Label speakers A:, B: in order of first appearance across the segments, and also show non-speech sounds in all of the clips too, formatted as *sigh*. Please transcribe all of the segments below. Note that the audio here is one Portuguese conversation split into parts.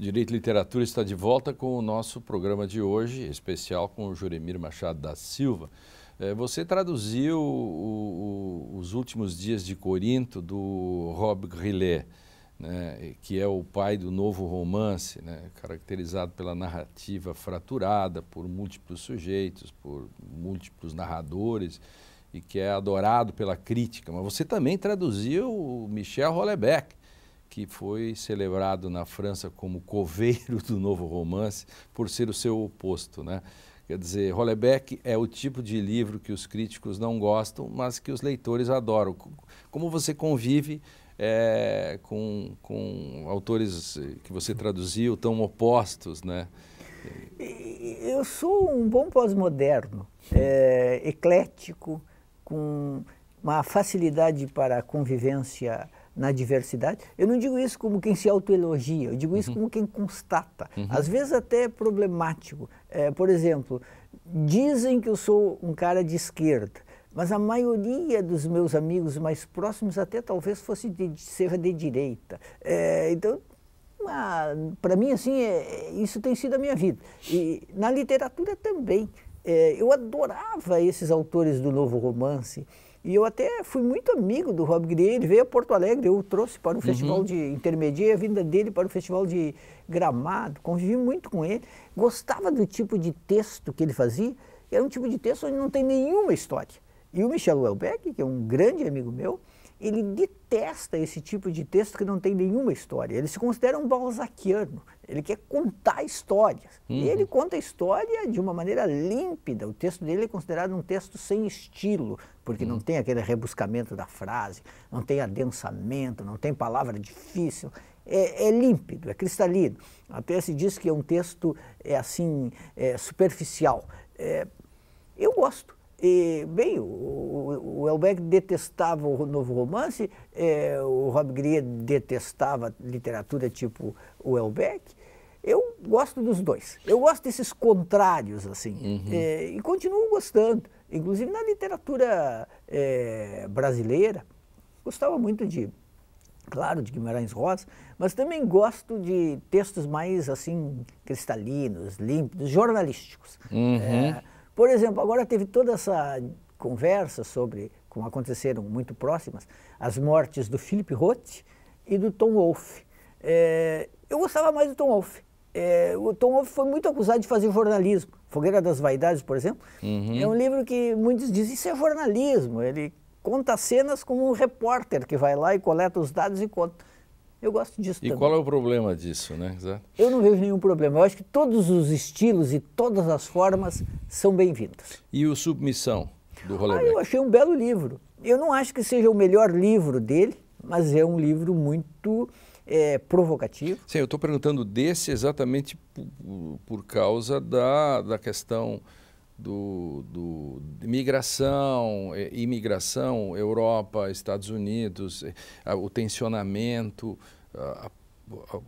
A: Direito e Literatura está de volta com o nosso programa de hoje, especial com o Juremir Machado da Silva. É, você traduziu o, o, os últimos dias de Corinto do Rob Grillet, né, que é o pai do novo romance, né, caracterizado pela narrativa fraturada, por múltiplos sujeitos, por múltiplos narradores, e que é adorado pela crítica. Mas você também traduziu o Michel Hollebeck, que foi celebrado na França como coveiro do novo romance, por ser o seu oposto. Né? Quer dizer, Hollebeck é o tipo de livro que os críticos não gostam, mas que os leitores adoram. Como você convive é, com, com autores que você traduziu tão opostos, né?
B: Eu sou um bom pós-moderno, é, eclético, com uma facilidade para a convivência na diversidade. Eu não digo isso como quem se autoelogia, eu digo isso uhum. como quem constata. Uhum. Às vezes até é problemático. É, por exemplo, dizem que eu sou um cara de esquerda, mas a maioria dos meus amigos mais próximos até talvez fosse de, seja de direita. É, então, para mim, assim, é, isso tem sido a minha vida. E na literatura também. É, eu adorava esses autores do novo romance. E eu até fui muito amigo do Rob Grier, ele veio a Porto Alegre, eu o trouxe para um uhum. festival de intermediário, a vinda dele para o um festival de Gramado, convivi muito com ele, gostava do tipo de texto que ele fazia, era um tipo de texto onde não tem nenhuma história. E o Michel Welbeck, que é um grande amigo meu, ele detesta esse tipo de texto que não tem nenhuma história. Ele se considera um balzaquiano ele quer contar histórias. Uhum. E ele conta a história de uma maneira límpida. O texto dele é considerado um texto sem estilo, porque uhum. não tem aquele rebuscamento da frase, não tem adensamento, não tem palavra difícil. É, é límpido, é cristalino. Até se diz que é um texto é assim é, superficial. É, eu gosto. E, bem, o, o, Elbeck detestava o novo romance, é, o Rob Grier detestava literatura tipo o Elbeck, eu gosto dos dois. Eu gosto desses contrários, assim. Uhum. É, e continuo gostando. Inclusive na literatura é, brasileira, gostava muito de, claro, de Guimarães Rosa, mas também gosto de textos mais, assim, cristalinos, límpidos, jornalísticos.
A: Uhum. É,
B: por exemplo, agora teve toda essa conversa sobre, como aconteceram muito próximas, as mortes do Philip Roth e do Tom Wolfe. eu gostava mais do Tom Wolfe. É, o Tom Wolfe foi muito acusado de fazer jornalismo. Fogueira das Vaidades, por exemplo, uhum. é um livro que muitos dizem isso é jornalismo. Ele conta cenas como um repórter que vai lá e coleta os dados e conta. Eu gosto disso
A: e também. E qual é o problema disso, né? Exato.
B: Eu não vejo nenhum problema. Eu acho que todos os estilos e todas as formas são bem-vindos.
A: E o Submissão, do Hollebeck?
B: Ah, eu achei um belo livro. Eu não acho que seja o melhor livro dele, mas é um livro muito
A: é, provocativo. Sim, eu estou perguntando desse exatamente por, causa da, da questão do, do migração, é, imigração, Europa, Estados Unidos, é, o tensionamento, a, a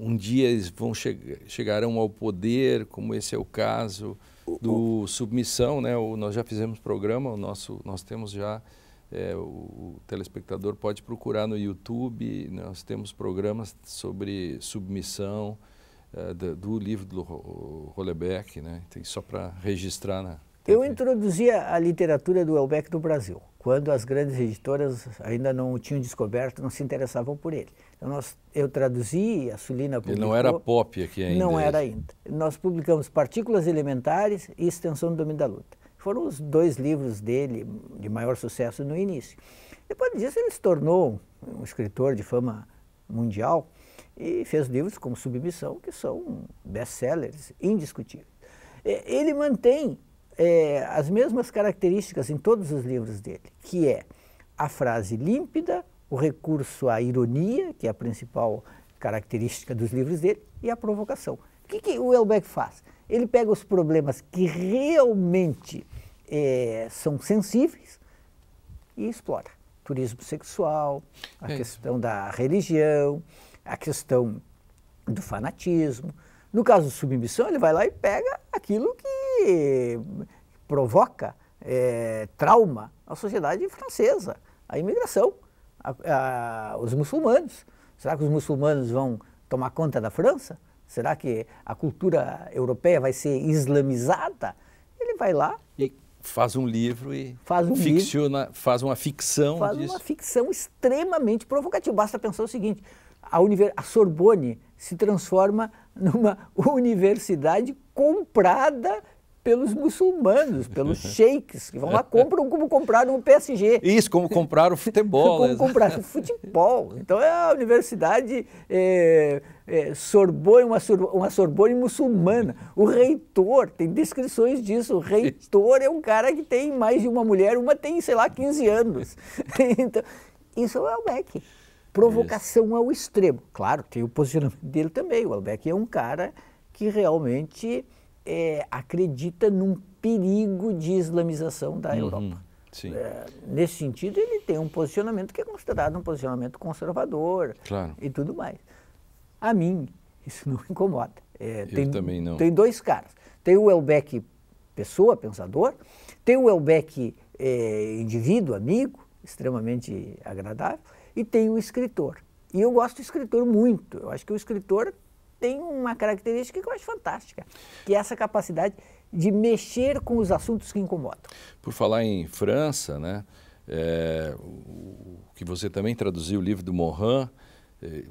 A: um dia eles vão che chegarão ao poder, como esse é o caso do submissão, né? O, nós já fizemos programa, o nosso, nós temos já é, o, o, telespectador pode procurar no YouTube, nós temos programas sobre submissão é, do, do, livro do Hollebeck, né? Tem só para registrar na
B: TV. Eu introduzia a literatura do Hollebeck no Brasil, quando as grandes editoras ainda não o tinham descoberto, não se interessavam por ele. Então nós, eu traduzi, a Sulina publicou... Ele não era pop aqui ainda. Não é era ainda. Nós publicamos Partículas Elementares e Extensão do Domínio da Luta. Foram os dois livros dele de maior sucesso no início. Depois disso, ele se tornou um escritor de fama mundial e fez livros como Submissão, que são best-sellers indiscutíveis. Ele mantém é, as mesmas características em todos os livros dele, que é a frase límpida, o recurso à ironia, que é a principal característica dos livros dele, e a provocação. O que, que o Elbeck faz? Ele pega os problemas que realmente é, são sensíveis e explora. Turismo sexual, a é questão da religião, a questão do fanatismo. No caso de submissão, ele vai lá e pega aquilo que provoca é, trauma à sociedade francesa, a imigração, a, a, os muçulmanos. Será que os muçulmanos vão tomar conta da França? Será que a cultura europeia vai ser islamizada? Ele vai lá
A: e, Faz um livro e faz um ficciona, livro, faz uma ficção. Faz disso. uma
B: ficção extremamente provocativa. Basta pensar o seguinte: a, a Sorbonne se transforma numa *laughs* universidade comprada pelos muçulmanos, pelos uhum. sheiks, que vão lá compram como compraram o PSG. Isso, como compraram o futebol. *laughs* como né? compraram o futebol. Então é a universidade é, é, Sorbonne, uma, uma Sorbonne muçulmana. O reitor, tem descrições disso, o reitor é um cara que tem mais de uma mulher, uma tem, sei lá, 15 anos. *laughs* então, isso é o Beck. Provocação isso. ao extremo. Claro, tem o posicionamento dele também. O Albeck é um cara que realmente é, acredita num perigo de islamização da uhum. Europa. É, nesse sentido, ele tem um posicionamento que é considerado um posicionamento conservador claro. e tudo mais. A mim, isso não incomoda. É, tem, também não. Tem dois caras. Tem o Elbeck pessoa, pensador, tem o Elbeck é, indivíduo, amigo, extremamente agradável, e tem o escritor. E eu gosto do escritor muito. Eu acho que o escritor tem uma característica que eu acho fantástica, que é essa capacidade de mexer com os assuntos que incomodam.
A: Por falar em França, né, é, o, que você também traduziu o livro do Morin, é,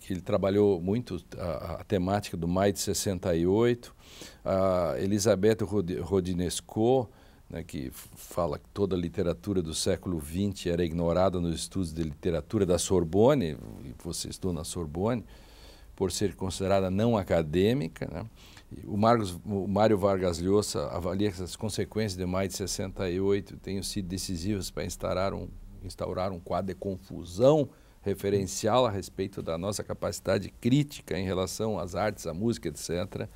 A: que ele trabalhou muito a, a, temática do Maio de 68, a Elisabeth Rod Rodinesco, né, que fala que toda a literatura do século XX era ignorada nos estudos de literatura da Sorbonne, você estudou na Sorbonne, por ser considerada não acadêmica. Né? O, Marcos, o Mário Vargas Llosa avalia que as consequências de maio de 68 tenham sido decisivas para instaurar um, instaurar um quadro de confusão referencial a respeito da nossa capacidade crítica em relação às artes, à música, etc.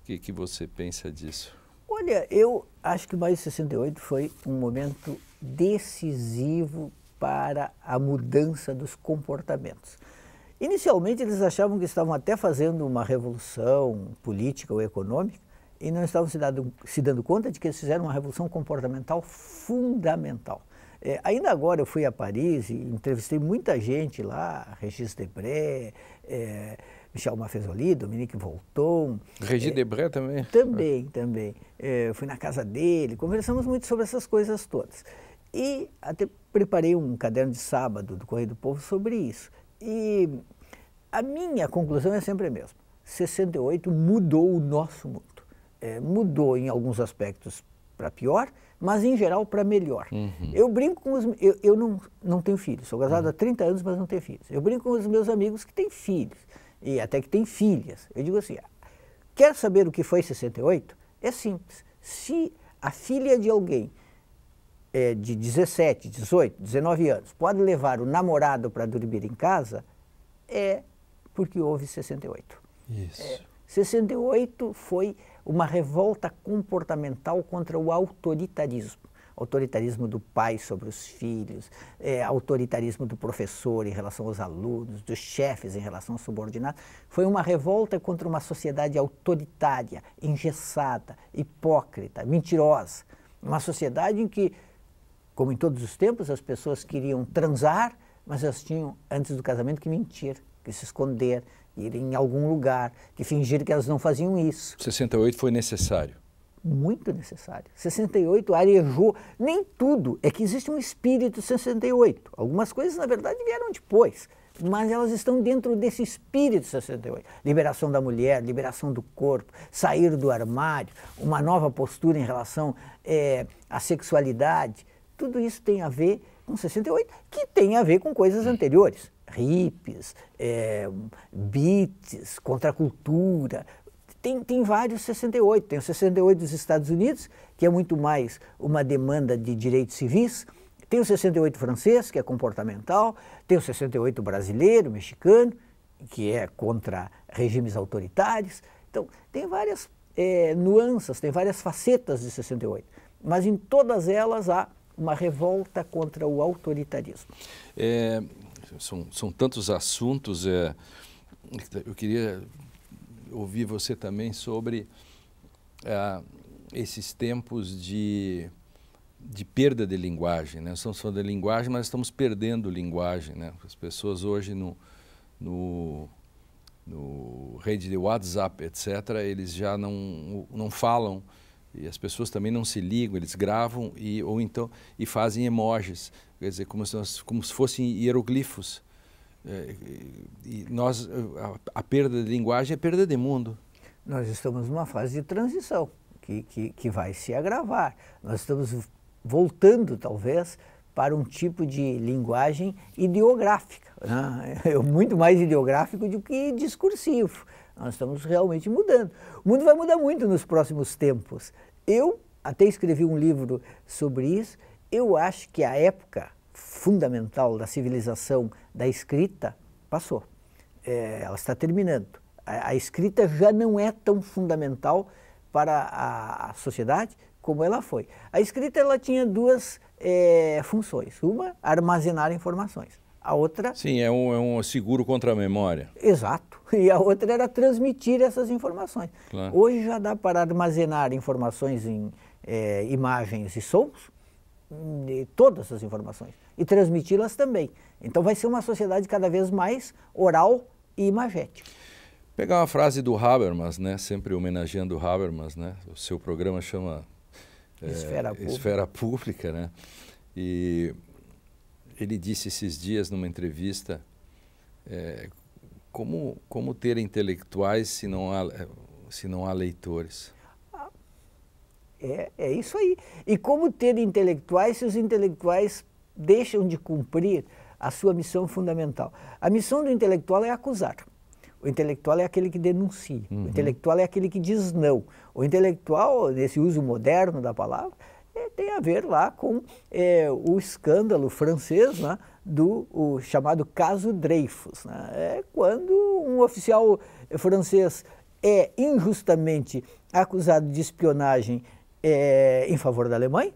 A: O que, que você pensa disso?
B: Olha, eu acho que maio de 68 foi um momento decisivo para a mudança dos comportamentos. Inicialmente, eles achavam que estavam até fazendo uma revolução política ou econômica e não estavam se, dado, se dando conta de que eles fizeram uma revolução comportamental fundamental. É, ainda agora eu fui a Paris e entrevistei muita gente lá, Regis Debré, é, Michel Mafezoli, Dominique Volton. Regis é,
A: Debré também?
B: Também, também. É, fui na casa dele, conversamos muito sobre essas coisas todas. E até preparei um caderno de sábado do Correio do Povo sobre isso. E a minha conclusão é sempre a mesma. 68 mudou o nosso mundo. É, mudou em alguns aspectos para pior, mas em geral para melhor. Uhum. Eu brinco com os. Eu, eu não, não tenho filhos, sou casado uhum. há 30 anos, mas não tenho filhos. Eu brinco com os meus amigos que têm filhos, e até que têm filhas. Eu digo assim: ah, quer saber o que foi 68? É simples. Se a filha de alguém é, de 17, 18, 19 anos pode levar o namorado para dormir em casa, é porque houve 68. Isso. É, 68 foi uma revolta comportamental contra o autoritarismo. Autoritarismo do pai sobre os filhos, é, autoritarismo do professor em relação aos alunos, dos chefes em relação aos subordinados. Foi uma revolta contra uma sociedade autoritária, engessada, hipócrita, mentirosa. Uma sociedade em que como em todos os tempos, as pessoas queriam transar, mas elas tinham, antes do casamento, que mentir, que se esconder, ir em algum lugar, que fingir que elas não faziam isso.
A: 68 foi necessário.
B: Muito necessário. 68 arejou, nem tudo, é que existe um espírito 68. Algumas coisas, na verdade, vieram depois, mas elas estão dentro desse espírito 68. Liberação da mulher, liberação do corpo, sair do armário, uma nova postura em relação é, à sexualidade. Tudo isso tem a ver com 68, que tem a ver com coisas hum. anteriores. hippies, é, eh, beats, contracultura. Tem, tem vários 68. Tem o 68 dos Estados Unidos, que é muito mais uma demanda de direitos civis. Tem o 68 francês, que é comportamental. Tem o 68 brasileiro, mexicano, que é contra regimes autoritários. Então, tem várias é, nuances, tem várias facetas de 68. Mas em todas elas há uma revolta contra o autoritarismo.
A: É, são, são tantos assuntos. É, eu queria ouvir você também sobre é, esses tempos de, de perda de linguagem. Né? Nós estamos falando de linguagem, mas estamos perdendo linguagem. Né? As pessoas hoje no, no, no rede de WhatsApp, etc., eles já não, não falam e as pessoas também não se ligam, eles gravam e, ou então, e fazem emojis, quer dizer, como se, nós, como se fossem hieroglifos. É, e nós, a, a, perda de linguagem é perda de mundo.
B: Nós estamos numa fase de transição que, que, que vai se agravar. Nós estamos voltando, talvez, para um tipo de linguagem ideográfica, né? *laughs* muito mais ideográfico do que discursivo. Nós estamos realmente mudando. O mundo vai mudar muito nos próximos tempos. Eu até escrevi um livro sobre isso. Eu acho que a época fundamental da civilização da escrita passou. É, ela está terminando. A, a, escrita já não é tão fundamental para a, a, sociedade como ela foi. A escrita ela tinha duas é, funções. Uma, armazenar informações.
A: A outra. Sim, é um, é um seguro contra a memória. Exato.
B: *laughs* E a outra era transmitir essas informações. Claro. Hoje já dá para armazenar informações em é, imagens e sons, todas essas informações, e transmiti-las também. Então vai ser uma sociedade cada vez mais oral e imagética.
A: Pegar uma frase do Habermas, né? sempre homenageando o Habermas, né? o seu programa chama é, Esfera, Pública. Esfera Pública, né? E ele disse esses dias numa entrevista é, como, como ter intelectuais se não há, é, se não há leitores?
B: É, é isso aí. E como ter intelectuais se os intelectuais deixam de cumprir a sua missão fundamental? A missão do intelectual é acusar. O intelectual é aquele que denuncia. Uhum. O intelectual é aquele que diz não. O intelectual, nesse uso moderno da palavra, tem a ver lá com é, o escândalo francês né, do o chamado caso Dreyfus. Né? É quando um oficial francês é injustamente acusado de espionagem é, em favor da Alemanha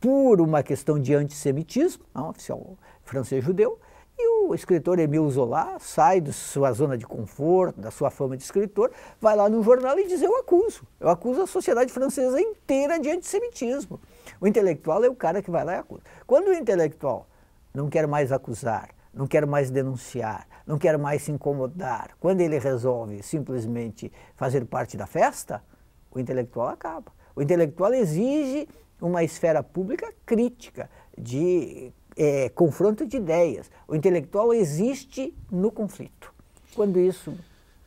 B: por uma questão de antissemitismo, né, um oficial francês judeu, e o escritor Emil Zola sai da sua zona de conforto, da sua fama de escritor, vai lá no jornal e diz: Eu acuso. Eu acuso a sociedade francesa inteira de antissemitismo. O intelectual é o cara que vai lá e acusa. Quando o intelectual não quer mais acusar, não quer mais denunciar, não quer mais se incomodar, quando ele resolve simplesmente fazer parte da festa, o intelectual acaba. O intelectual exige uma esfera pública crítica, de é, confronto de ideias. O intelectual existe no
A: conflito.
B: Quando isso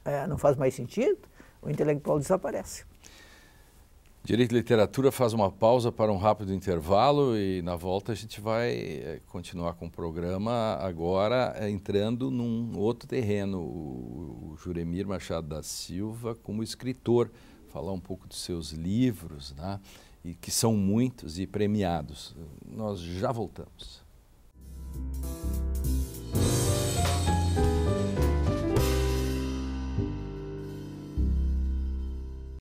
B: é, não faz mais sentido, o intelectual desaparece.
A: Direito e Literatura faz uma pausa para um rápido intervalo e na volta a gente vai é, continuar com o programa agora é, entrando num outro terreno, o Juremir Machado da Silva como escritor, falar um pouco dos seus livros, né? e que são muitos e premiados. Nós já voltamos. Música